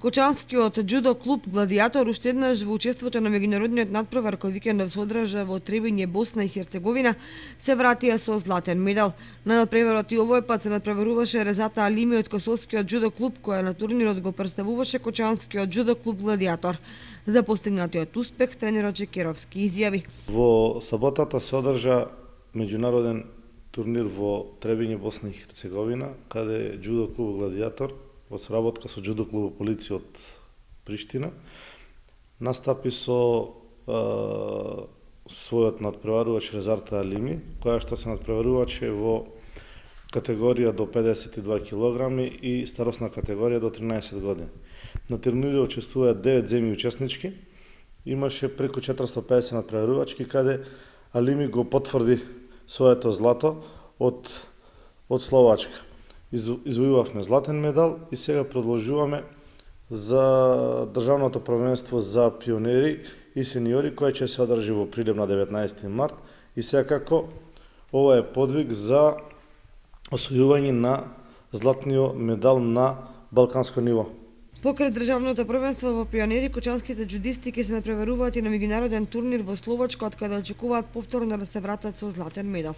Кочанскиот джудо клуб Гладиатор уште еднаш во учеството на меѓународниот надпревар кој викендов се одржа во Требиње, Босна и Херцеговина, се вратија со златен медал. На надпреварот и овој пат се надпреваруваше Резата Алими од Косовскиот джудо клуб која на турнирот го представуваше Кочанскиот джудо клуб Гладиатор. За постигнатиот успех тренерот Чекеровски изјави: Во саботата се одржа меѓународен турнир во Требиње, Босна и Херцеговина, каде джудо клуб Гладиатор во сработка со џудо клубот полиција од Приштина, настапи со е, својот надпреварувач Резарта Алими, која што се надпреваруваче во категорија до 52 кг и старосна категорија до 13 години. На турнирот учествуваа 9 земји учеснички. Имаше преку 450 надпреварувачки каде Алими го потврди своето злато од од Словачка извојувавме златен медал и сега продолжуваме за државното првенство за пионери и сениори кое ќе се одржи во Прилеп на 19 март и секако ова е подвиг за освојување на златниот медал на балканско ниво. Покрај државното првенство во пионери, кочанските џудисти ќе се натпреваруваат и на меѓународен турнир во Словачка, од каде очекуваат повторно да се вратат со златен медал.